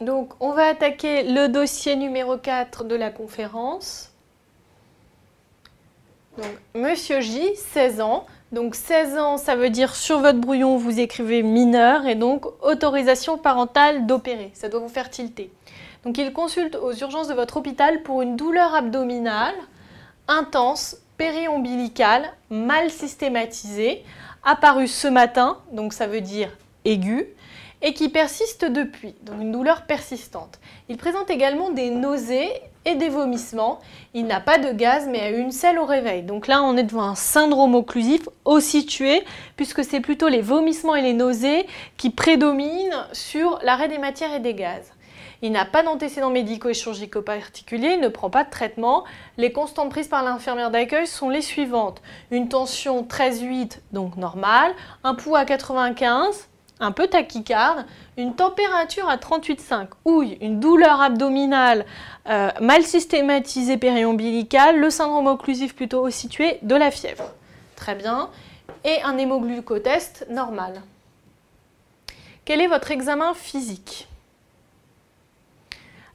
Donc, on va attaquer le dossier numéro 4 de la conférence. Donc, Monsieur J, 16 ans. Donc, 16 ans, ça veut dire sur votre brouillon, vous écrivez mineur et donc autorisation parentale d'opérer. Ça doit vous faire tilter. Donc, il consulte aux urgences de votre hôpital pour une douleur abdominale intense, périombilicale, mal systématisée, apparue ce matin, donc ça veut dire aiguë, et qui persiste depuis, donc une douleur persistante. Il présente également des nausées et des vomissements. Il n'a pas de gaz mais a une selle au réveil. Donc là on est devant un syndrome occlusif aussi tué puisque c'est plutôt les vomissements et les nausées qui prédominent sur l'arrêt des matières et des gaz. Il n'a pas d'antécédents médicaux et chirurgicaux particuliers, il ne prend pas de traitement. Les constantes prises par l'infirmière d'accueil sont les suivantes. Une tension 13/8 donc normale, un pouls à 95, un peu tachycarde, une température à 38,5, houille, une douleur abdominale euh, mal systématisée périombilicale, le syndrome occlusif plutôt situé, de la fièvre. Très bien. Et un hémoglucotest normal. Quel est votre examen physique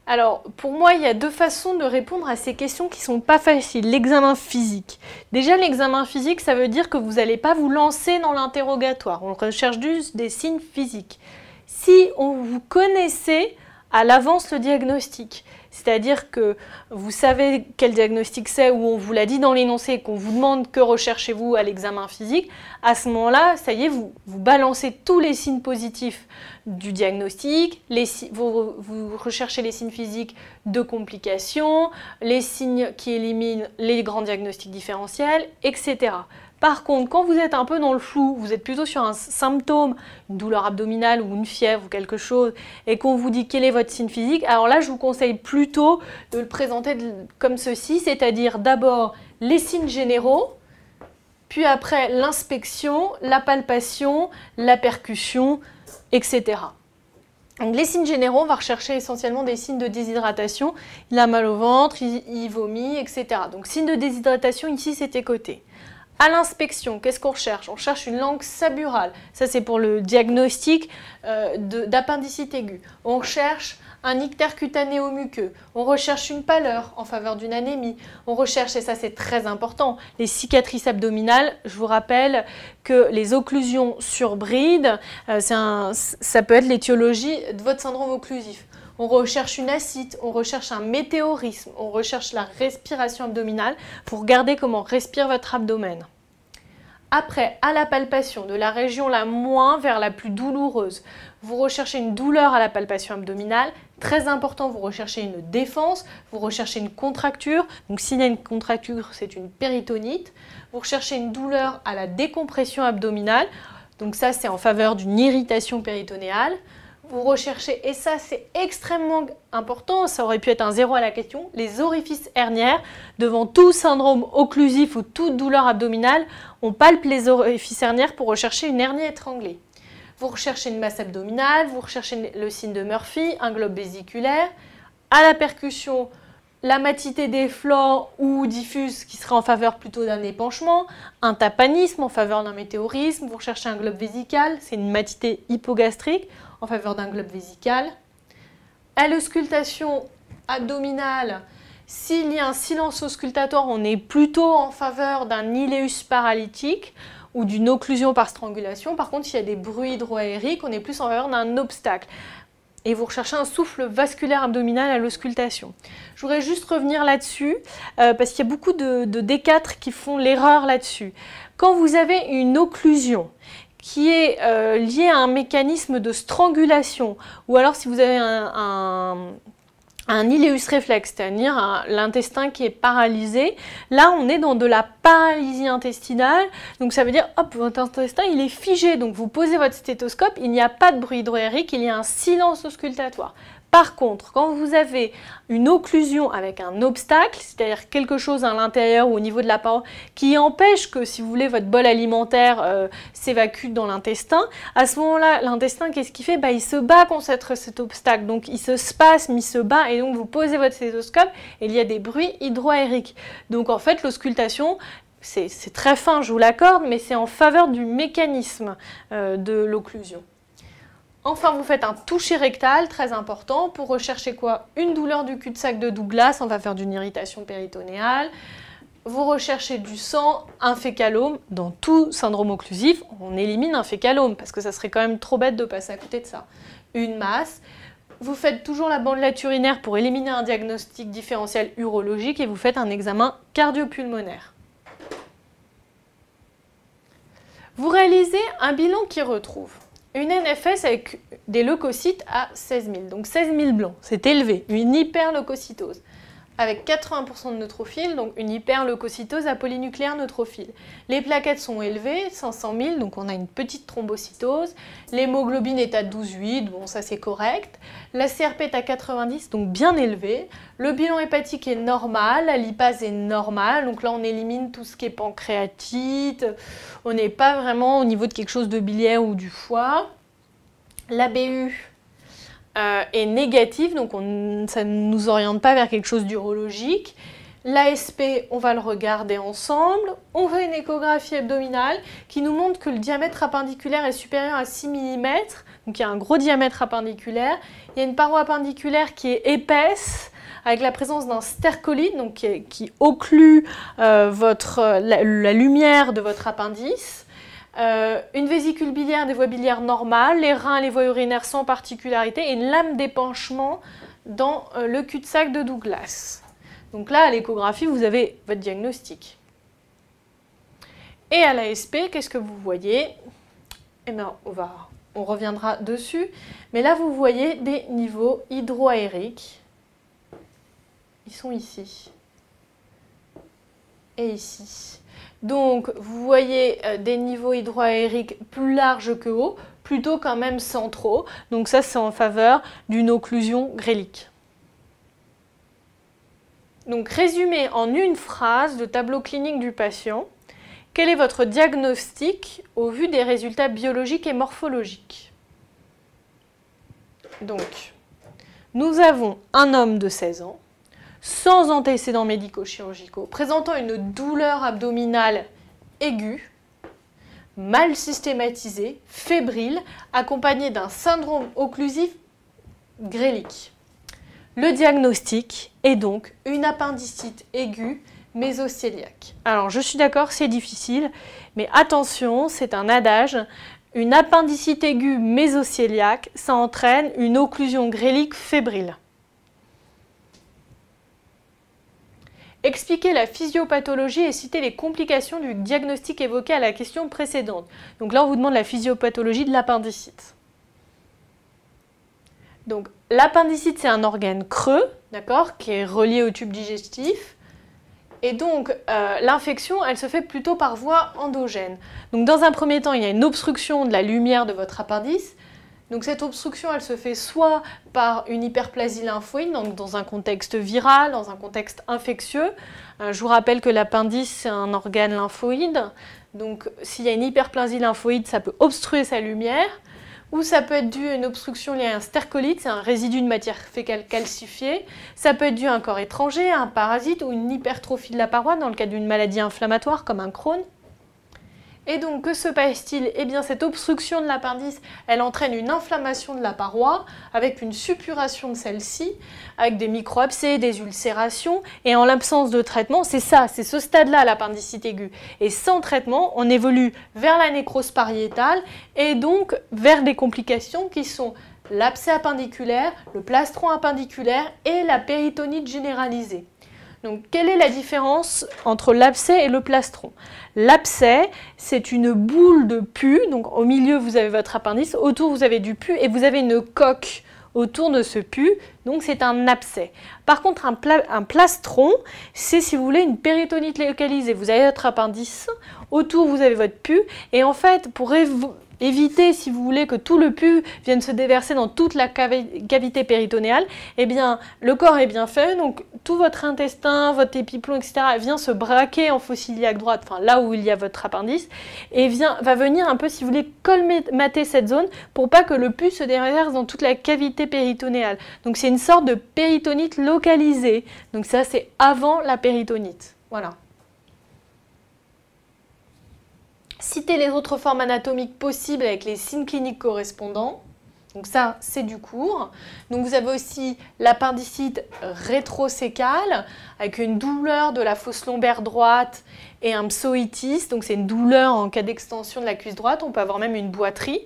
alors, pour moi, il y a deux façons de répondre à ces questions qui ne sont pas faciles. L'examen physique. Déjà, l'examen physique, ça veut dire que vous n'allez pas vous lancer dans l'interrogatoire. On recherche juste des signes physiques. Si on vous connaissait à l'avance le diagnostic, c'est-à-dire que vous savez quel diagnostic c'est ou on vous l'a dit dans l'énoncé qu'on vous demande que recherchez-vous à l'examen physique. À ce moment-là, ça y est, vous, balancez tous les signes positifs du diagnostic, vous, vous, recherchez les signes physiques de complications, les signes qui éliminent les grands diagnostics différentiels, etc. Par contre, quand vous êtes un peu dans le flou, vous êtes plutôt sur un symptôme, une douleur abdominale ou une fièvre ou quelque chose, et qu'on vous dit quel est votre signe physique, alors là, je vous conseille plutôt de le présenter comme ceci, c'est-à-dire d'abord les signes généraux, puis après l'inspection, la palpation, la percussion, etc. Donc les signes généraux, on va rechercher essentiellement des signes de déshydratation. Il a mal au ventre, il, vomit, etc. Donc signe de déshydratation, ici, c'était côté. À l'inspection, qu'est-ce qu'on recherche On cherche une langue saburale. Ça, c'est pour le diagnostic euh, d'appendicite aiguë. On cherche un ictère cutané muqueux. On recherche une pâleur en faveur d'une anémie. On recherche, et ça c'est très important, les cicatrices abdominales. Je vous rappelle que les occlusions sur bride, euh, ça peut être l'étiologie de votre syndrome occlusif on recherche une acide, on recherche un météorisme, on recherche la respiration abdominale pour regarder comment respire votre abdomen. Après, à la palpation, de la région la moins vers la plus douloureuse, vous recherchez une douleur à la palpation abdominale. Très important, vous recherchez une défense, vous recherchez une contracture. Donc s'il y a une contracture, c'est une péritonite. Vous recherchez une douleur à la décompression abdominale. Donc ça, c'est en faveur d'une irritation péritonéale vous recherchez, et ça c'est extrêmement important, ça aurait pu être un zéro à la question, les orifices hernières. Devant tout syndrome occlusif ou toute douleur abdominale, on palpe les orifices hernières pour rechercher une hernie étranglée. Vous recherchez une masse abdominale, vous recherchez le signe de Murphy, un globe vésiculaire, à la percussion, la matité des flancs ou diffuse qui sera en faveur plutôt d'un épanchement, un tapanisme en faveur d'un météorisme, vous recherchez un globe vésical, c'est une matité hypogastrique, en faveur d'un globe vésical. À l'auscultation abdominale, s'il y a un silence auscultatoire, on est plutôt en faveur d'un ileus paralytique ou d'une occlusion par strangulation. Par contre, s'il y a des bruits hydroaériques, on est plus en faveur d'un obstacle. Et vous recherchez un souffle vasculaire abdominal à l'auscultation. Je voudrais juste revenir là-dessus, euh, parce qu'il y a beaucoup de D4 qui font l'erreur là-dessus. Quand vous avez une occlusion qui est euh, lié à un mécanisme de strangulation, ou alors si vous avez un, un ileus réflexe, c'est-à-dire l'intestin qui est paralysé. Là, on est dans de la paralysie intestinale, donc ça veut dire, hop, votre intestin, il est figé, donc vous posez votre stéthoscope, il n'y a pas de bruit hydroérique, il y a un silence auscultatoire. Par contre, quand vous avez une occlusion avec un obstacle, c'est-à-dire quelque chose à l'intérieur ou au niveau de la paroi qui empêche que, si vous voulez, votre bol alimentaire euh, s'évacue dans l'intestin, à ce moment-là, l'intestin, qu'est-ce qu'il fait bah, Il se bat contre cet obstacle, donc il se spasme, il se bat, et donc vous posez votre stéthoscope et il y a des bruits hydroaériques. Donc en fait, l'auscultation, c'est très fin, je vous l'accorde, mais c'est en faveur du mécanisme euh, de l'occlusion. Enfin, vous faites un toucher rectal, très important, pour rechercher quoi Une douleur du cul-de-sac de Douglas, on va faire d'une irritation péritonéale. Vous recherchez du sang, un fécalome. Dans tout syndrome occlusif, on élimine un fécalome, parce que ça serait quand même trop bête de passer à côté de ça. Une masse. Vous faites toujours la bandelette urinaire pour éliminer un diagnostic différentiel urologique et vous faites un examen cardiopulmonaire. Vous réalisez un bilan qui retrouve une NFS avec des leucocytes à 16 000, donc 16 000 blancs, c'est élevé, une hyperleucocytose avec 80% de neutrophiles, donc une hyperleucocytose à polynucléaire neutrophile. Les plaquettes sont élevées, 500 000, donc on a une petite thrombocytose. L'hémoglobine est à 12,8, bon ça c'est correct. La CRP est à 90, donc bien élevée. Le bilan hépatique est normal, la lipase est normale, donc là on élimine tout ce qui est pancréatite, on n'est pas vraiment au niveau de quelque chose de biliaire ou du foie. La BU euh, est négative, donc ça ne nous oriente pas vers quelque chose d'urologique. L'ASP, on va le regarder ensemble. On veut une échographie abdominale qui nous montre que le diamètre appendiculaire est supérieur à 6 mm, donc il y a un gros diamètre appendiculaire. Il y a une paroi appendiculaire qui est épaisse, avec la présence d'un stercolide, donc qui, occlut euh, la, lumière de votre appendice. Euh, une vésicule biliaire des voies biliaires normales, les reins, les voies urinaires sans particularité et une lame d'épanchement dans euh, le cul-de-sac de Douglas. Donc là, à l'échographie, vous avez votre diagnostic. Et à l'ASP, qu'est-ce que vous voyez Eh bien, on, va, on reviendra dessus. Mais là, vous voyez des niveaux hydroaériques. Ils sont ici. Et ici. Donc vous voyez euh, des niveaux hydroaériques plus larges que hauts, plutôt quand même centraux. Donc ça c'est en faveur d'une occlusion grélique. Donc résumé en une phrase le tableau clinique du patient. Quel est votre diagnostic au vu des résultats biologiques et morphologiques Donc, nous avons un homme de 16 ans, sans antécédents médico chirurgicaux, présentant une douleur abdominale aiguë, mal systématisée, fébrile, accompagnée d'un syndrome occlusif grélique. Le diagnostic est donc une appendicite aiguë mésocéliaque. Alors je suis d'accord, c'est difficile, mais attention, c'est un adage. Une appendicite aiguë mésocéliaque, ça entraîne une occlusion grélique fébrile. expliquer la physiopathologie et citer les complications du diagnostic évoqué à la question précédente. Donc là, on vous demande la physiopathologie de l'appendicite. Donc l'appendicite, c'est un organe creux, d'accord, qui est relié au tube digestif. Et donc, euh, l'infection, elle se fait plutôt par voie endogène. Donc, dans un premier temps, il y a une obstruction de la lumière de votre appendice cette obstruction, elle se fait soit par une hyperplasie lymphoïde, donc dans un contexte viral, dans un contexte infectieux. Euh, je vous rappelle que l'appendice, c'est un organe lymphoïde. Donc s'il y a une hyperplasie lymphoïde, ça peut obstruer sa lumière. Ou ça peut être dû à une obstruction liée à un stercolite, c'est un résidu de matière fécale calcifiée. Ça peut être dû à un corps étranger, à un parasite ou une hypertrophie de la paroi dans le cas d'une maladie inflammatoire comme un Crohn. Et donc, que se passe-t-il Eh bien, cette obstruction de l'appendice, elle entraîne une inflammation de la paroi, avec une suppuration de celle-ci, avec des micro-abcès, des ulcérations. Et en l'absence de traitement, c'est ça, c'est ce stade-là, l'appendicite aiguë. Et sans traitement, on évolue vers la nécrose pariétale et donc vers des complications qui sont l'abcès appendiculaire, le plastron appendiculaire et la péritonite généralisée quelle est la différence entre l'abcès et le plastron L'abcès, c'est une boule de pu. Donc, au milieu, vous avez votre appendice, autour, vous avez du pu et vous avez une coque autour de ce pu. Donc, c'est un abcès. Par contre, un, un plastron, c'est, si vous voulez, une péritonite localisée. Vous avez votre appendice, autour, vous avez votre pu. Et en fait, pour, éviter, si vous voulez, que tout le pus vienne se déverser dans toute la cavité péritonéale, eh bien, le corps est bien fait, donc tout votre intestin, votre épiplomb, etc., vient se braquer en fosse iliaque droite, enfin là où il y a votre appendice, et vient, va venir un peu, si vous voulez, colmater cette zone pour pas que le pus se déverse dans toute la cavité péritonéale. Donc c'est une sorte de péritonite localisée. Donc ça, c'est avant la péritonite. Voilà. Citer les autres formes anatomiques possibles avec les signes cliniques correspondants. Donc ça, c'est du cours. Donc vous avez aussi l'appendicite rétrosécale avec une douleur de la fosse lombaire droite et un psoïtis. Donc c'est une douleur en cas d'extension de la cuisse droite. On peut avoir même une boiterie.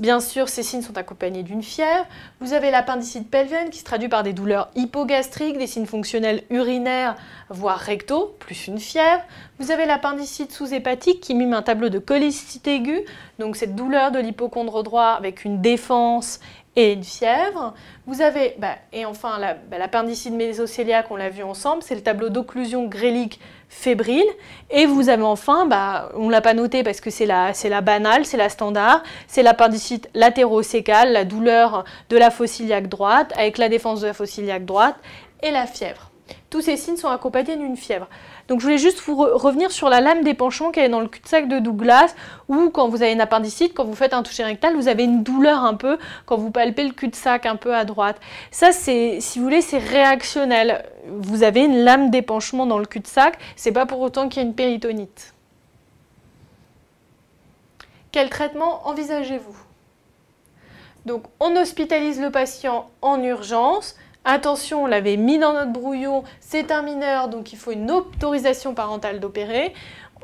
Bien sûr, ces signes sont accompagnés d'une fièvre. Vous avez l'appendicite pelvienne qui se traduit par des douleurs hypogastriques, des signes fonctionnels urinaires, voire rectaux, plus une fièvre. Vous avez l'appendicite sous-hépatique qui mime un tableau de cholestite aiguë, donc cette douleur de l'hypochondre droit avec une défense et une fièvre. Vous avez, bah, et enfin, la, bah, l'appendicite mésocéliaque, on l'a vu ensemble, c'est le tableau d'occlusion grélique fébrile. Et vous avez enfin, bah, on ne l'a pas noté parce que c'est la, c'est la banale, c'est la standard, c'est l'appendicite latéro-sécale, la douleur de la fossiliaque droite, avec la défense de la fossiliaque droite, et la fièvre. Tous ces signes sont accompagnés d'une fièvre. Donc je voulais juste vous revenir sur la lame d'épanchement qui est dans le cul-de-sac de Douglas, ou quand vous avez une appendicite, quand vous faites un toucher rectal, vous avez une douleur un peu quand vous palpez le cul-de-sac un peu à droite. Ça, c'est, si vous voulez, c'est réactionnel. Vous avez une lame d'épanchement dans le cul-de-sac, c'est pas pour autant qu'il y a une péritonite. Quel traitement envisagez-vous donc on hospitalise le patient en urgence, Attention, on l'avait mis dans notre brouillon, c'est un mineur, donc il faut une autorisation parentale d'opérer.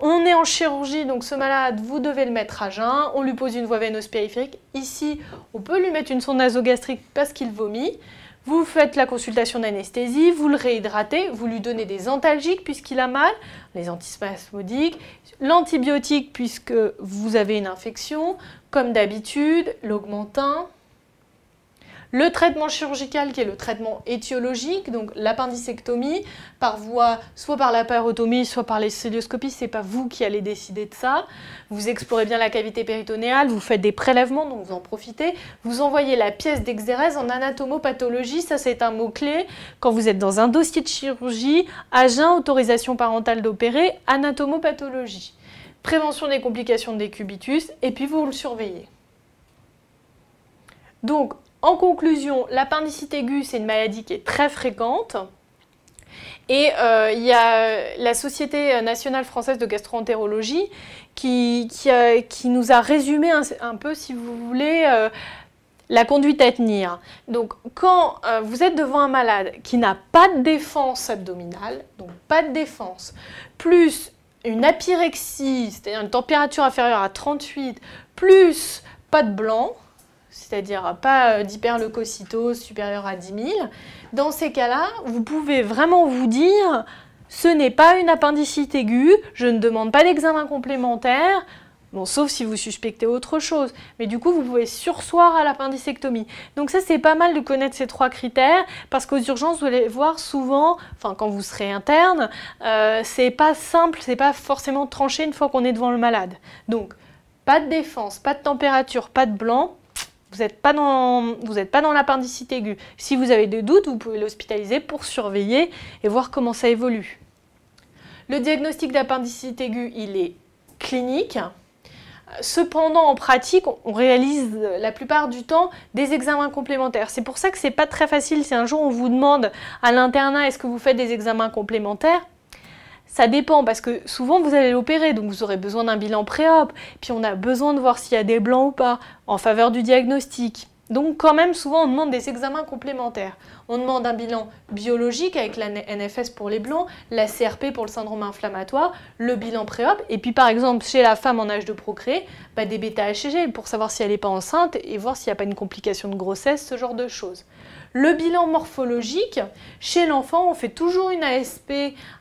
On est en chirurgie, donc ce malade, vous devez le mettre à jeun. On lui pose une voie veineuse périphérique. Ici, on peut lui mettre une sonde nasogastrique parce qu'il vomit. Vous faites la consultation d'anesthésie, vous le réhydratez, vous lui donnez des antalgiques puisqu'il a mal, les antispasmodiques, l'antibiotique puisque vous avez une infection, comme d'habitude, l'augmentin, le traitement chirurgical qui est le traitement étiologique, donc l'appendicectomie, par voie soit par la soit par les célioscopies, c'est pas vous qui allez décider de ça. Vous explorez bien la cavité péritonéale, vous faites des prélèvements, donc vous en profitez. Vous envoyez la pièce d'exérèse en anatomopathologie, ça c'est un mot-clé. Quand vous êtes dans un dossier de chirurgie, agent, autorisation parentale d'opérer, anatomopathologie prévention des complications des cubitus, et puis vous le surveillez. Donc, en conclusion, l'appendicite aiguë, c'est une maladie qui est très fréquente. Et euh, il y a la Société nationale française de gastroentérologie qui, qui, nous a résumé un, peu, si vous voulez, euh, la conduite à tenir. Donc, quand euh, vous êtes devant un malade qui n'a pas de défense abdominale, donc pas de défense, plus une apyrexie, c'est-à-dire une température inférieure à 38, plus pas de blanc, c'est-à-dire pas euh, d'hyperleucocytose supérieure à 10 000, dans ces cas-là, vous pouvez vraiment vous dire ce n'est pas une appendicite aiguë, je ne demande pas d'examen complémentaire, Bon, sauf si vous suspectez autre chose. Mais du coup, vous pouvez sursoir à l'appendicectomie. Donc ça, c'est pas mal de connaître ces trois critères, parce qu'aux urgences, vous allez voir souvent, enfin quand vous serez interne, euh, c'est pas simple, c'est pas forcément tranché une fois qu'on est devant le malade. Donc, pas de défense, pas de température, pas de blanc, vous n'êtes pas dans, vous pas dans l'appendicite aiguë. Si vous avez des doutes, vous pouvez l'hospitaliser pour surveiller et voir comment ça évolue. Le diagnostic d'appendicite aiguë, il est clinique. Cependant, en pratique, on réalise la plupart du temps des examens complémentaires. C'est pour ça que c'est pas très facile si un jour on vous demande à l'internat est-ce que vous faites des examens complémentaires ça dépend parce que souvent vous allez l'opérer, donc vous aurez besoin d'un bilan pré-op, puis on a besoin de voir s'il y a des blancs ou pas en faveur du diagnostic. Donc quand même, souvent, on demande des examens complémentaires. On demande un bilan biologique avec la NFS pour les blancs, la CRP pour le syndrome inflammatoire, le bilan pré-op, et puis par exemple, chez la femme en âge de procréer, bah, des bêta-HCG pour savoir si elle n'est pas enceinte et voir s'il n'y a pas une complication de grossesse, ce genre de choses. Le bilan morphologique, chez l'enfant, on fait toujours une ASP,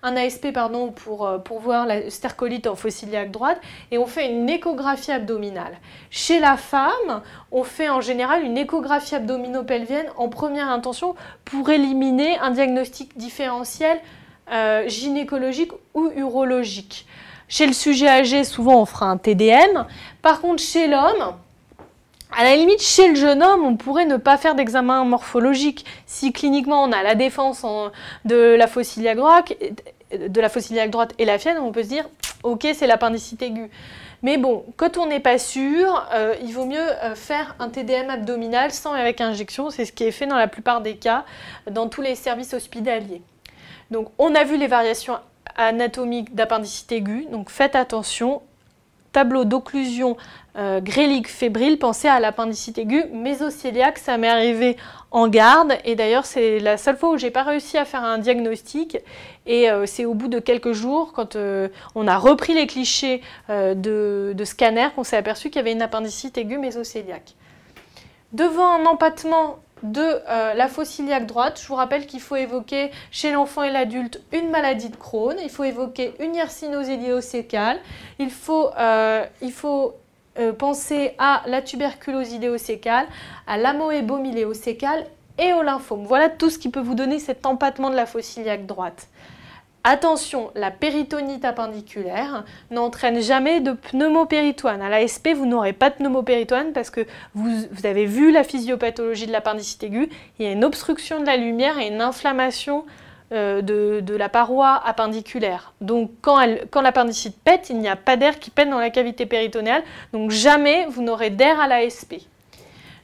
un ASP pardon, pour, euh, pour voir la stercolite en fossiliaque droite et on fait une échographie abdominale. Chez la femme, on fait en général une échographie abdominopelvienne en première intention pour éliminer un diagnostic différentiel euh, gynécologique ou urologique. Chez le sujet âgé, souvent on fera un TDM. Par contre, chez l'homme, à la limite, chez le jeune homme, on pourrait ne pas faire d'examen morphologique. Si cliniquement on a la défense de la fossilia de la fossiliaque droite et la fienne, on peut se dire ok, c'est l'appendicite aiguë. Mais bon, quand on n'est pas sûr, euh, il vaut mieux euh, faire un TDM abdominal sans et avec injection. C'est ce qui est fait dans la plupart des cas, dans tous les services hospitaliers. Donc on a vu les variations anatomiques d'appendicite aiguë, donc faites attention, tableau d'occlusion euh, grélique fébrile, pensez à l'appendicite aiguë mésocéliaque, ça m'est arrivé en garde et d'ailleurs c'est la seule fois où j'ai pas réussi à faire un diagnostic et euh, c'est au bout de quelques jours quand euh, on a repris les clichés de, de, scanner qu'on s'est aperçu qu'il y avait une appendicite aiguë mésocéliaque. Devant un empattement de euh, la fosse droite. Je vous rappelle qu'il faut évoquer chez l'enfant et l'adulte une maladie de Crohn, il faut évoquer une yersinose idéosécale, il faut, euh, il faut euh, penser à la tuberculose idéosécale, à l'amoebomiléosécale et au lymphome. Voilà tout ce qui peut vous donner cet empattement de la fosse droite. Attention, la péritonite appendiculaire n'entraîne jamais de pneumopéritoine. À l'ASP, vous n'aurez pas de pneumopéritoine parce que vous, avez vu la physiopathologie de l'appendicite aiguë. Il y a une obstruction de la lumière et une inflammation euh, de, la paroi appendiculaire. Donc quand, elle, quand l'appendicite pète, il n'y a pas d'air qui pète dans la cavité péritonéale. Donc jamais vous n'aurez d'air à l'ASP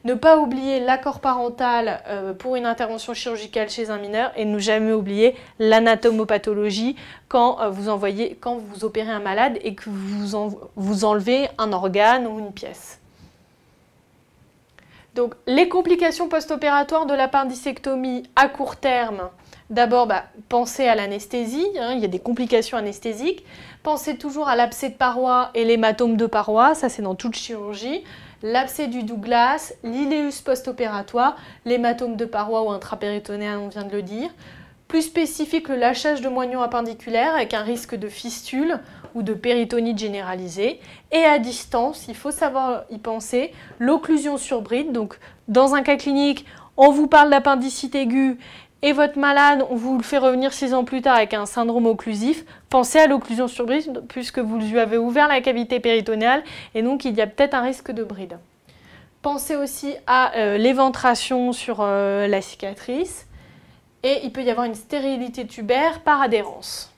ne pas oublier l'accord parental euh, pour une intervention chirurgicale chez un mineur et ne jamais oublier l'anatomopathologie quand, euh, vous envoyez, quand vous opérez un malade et que vous, enlevez un organe ou une pièce. Donc, les complications post-opératoires de l'appendicectomie à court terme, D'abord, bah, pensez à l'anesthésie, hein, il y a des complications anesthésiques. Pensez toujours à l'abcès de paroi et l'hématome de paroi, ça c'est dans toute chirurgie l'abcès du Douglas, l'ileus post-opératoire, l'hématome de paroi ou intrapéritonéen, on vient de le dire. Plus spécifique, le lâchage de moignons appendiculaires avec un risque de fistule ou de péritonite généralisée. Et à distance, il faut savoir y penser, l'occlusion sur bride. Donc, dans un cas clinique, on vous parle d'appendicite aiguë et votre malade, on vous le fait revenir six ans plus tard avec un syndrome occlusif, pensez à l'occlusion sur bride, puisque vous lui avez ouvert la cavité péritonéale et donc il y a peut-être un risque de bride. Pensez aussi à euh, l'éventration sur euh, la cicatrice et il peut y avoir une stérilité tubaire par adhérence.